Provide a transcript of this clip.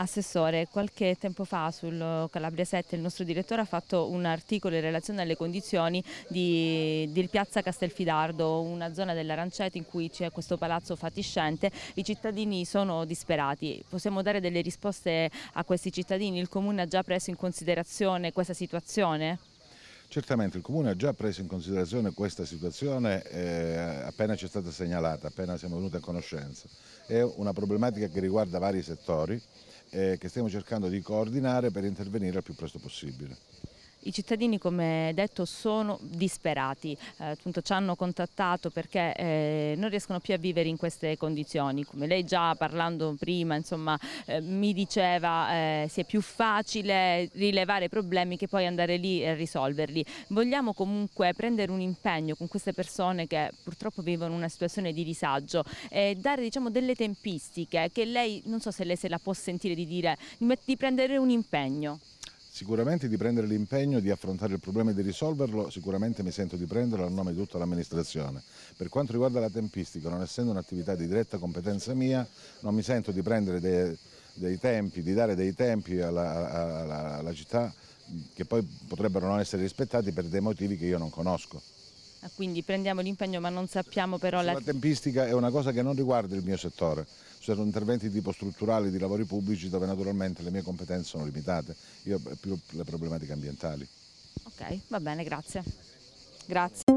Assessore, qualche tempo fa sul Calabria 7 il nostro direttore ha fatto un articolo in relazione alle condizioni di, di Piazza Castelfidardo, una zona dell'Aranceto in cui c'è questo palazzo fatiscente, i cittadini sono disperati. Possiamo dare delle risposte a questi cittadini? Il Comune ha già preso in considerazione questa situazione? Certamente il Comune ha già preso in considerazione questa situazione eh, appena ci è stata segnalata, appena siamo venuti a conoscenza. È una problematica che riguarda vari settori eh, che stiamo cercando di coordinare per intervenire il più presto possibile. I cittadini, come detto, sono disperati, eh, ci hanno contattato perché eh, non riescono più a vivere in queste condizioni. Come lei già parlando prima insomma, eh, mi diceva, eh, si è più facile rilevare problemi che poi andare lì e risolverli. Vogliamo comunque prendere un impegno con queste persone che purtroppo vivono una situazione di disagio e dare diciamo, delle tempistiche che lei, non so se lei se la può sentire di dire, di prendere un impegno. Sicuramente di prendere l'impegno di affrontare il problema e di risolverlo, sicuramente mi sento di prenderlo a nome di tutta l'amministrazione. Per quanto riguarda la tempistica, non essendo un'attività di diretta competenza mia, non mi sento di prendere dei, dei tempi, di dare dei tempi alla, alla, alla città che poi potrebbero non essere rispettati per dei motivi che io non conosco. Ah, quindi prendiamo l'impegno ma non sappiamo però... La... la tempistica è una cosa che non riguarda il mio settore, c'erano interventi di tipo strutturali, di lavori pubblici dove naturalmente le mie competenze sono limitate, io più le problematiche ambientali. Ok, va bene, grazie. Grazie.